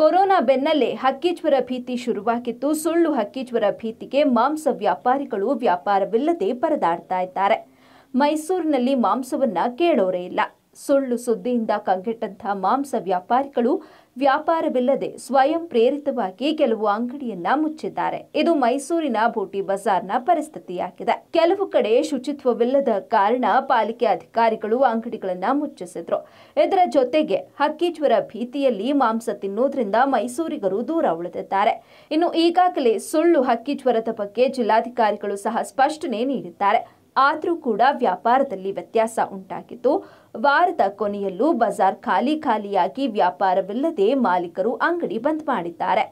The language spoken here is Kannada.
ಕೊರೋನಾ ಬೆನ್ನಲ್ಲೇ ಹಕ್ಕಿಜ್ವರ ಭೀತಿ ಶುರುವಾಗಿದ್ದು ಸುಳ್ಳು ಹಕ್ಕಿಜ್ವರ ಭೀತಿಗೆ ಮಾಂಸ ವ್ಯಾಪಾರಿಗಳು ವ್ಯಾಪಾರವಿಲ್ಲದೆ ಪರದಾಡ್ತಾ ಇದ್ದಾರೆ ಮೈಸೂರಿನಲ್ಲಿ ಮಾಂಸವನ್ನ ಕೇಳೋರೇ ಇಲ್ಲ ಸುಳ್ಳು ಸುದ್ದಿಯಿಂದ ಕಂಗೆಟ್ಟಂತಹ ಮಾಂಸ ವ್ಯಾಪಾರಿಗಳು ವ್ಯಾಪಾರವಿಲ್ಲದೆ ಸ್ವಯಂ ಪ್ರೇರಿತವಾಗಿ ಕೆಲವು ಅಂಗಡಿಯನ್ನ ಮುಚ್ಚಿದ್ದಾರೆ ಇದು ಮೈಸೂರಿನ ಬೋಟಿ ಬಜಾರ್ನ ಪರಿಸ್ಥಿತಿಯಾಗಿದೆ ಕೆಲವು ಕಡೆ ಶುಚಿತ್ವವಿಲ್ಲದ ಕಾರಣ ಪಾಲಿಕೆ ಅಧಿಕಾರಿಗಳು ಅಂಗಡಿಗಳನ್ನ ಮುಚ್ಚಿಸಿದ್ರು ಇದರ ಜೊತೆಗೆ ಹಕ್ಕಿ ಜ್ವರ ಭೀತಿಯಲ್ಲಿ ಮಾಂಸ ತಿನ್ನೋದ್ರಿಂದ ಮೈಸೂರಿಗರು ದೂರ ಉಳಿದಿದ್ದಾರೆ ಇನ್ನು ಈಗಾಗಲೇ ಸುಳ್ಳು ಹಕ್ಕಿ ಜ್ವರದ ಬಗ್ಗೆ ಜಿಲ್ಲಾಧಿಕಾರಿಗಳು ಸಹ ಸ್ಪಷ್ಟನೆ ನೀಡಿದ್ದಾರೆ ಆದರೂ ಕೂಡ ವ್ಯಾಪಾರದಲ್ಲಿ ವ್ಯತ್ಯಾಸ ಉಂಟಾಗಿತ್ತು ವಾರದ ಕೊನೆಯಲ್ಲೂ ಬಜಾರ್ ಖಾಲಿ ಖಾಲಿಯಾಗಿ ವ್ಯಾಪಾರವಿಲ್ಲದೆ ಮಾಲೀಕರು ಅಂಗಡಿ ಬಂದ್ ಮಾಡಿದ್ದಾರೆ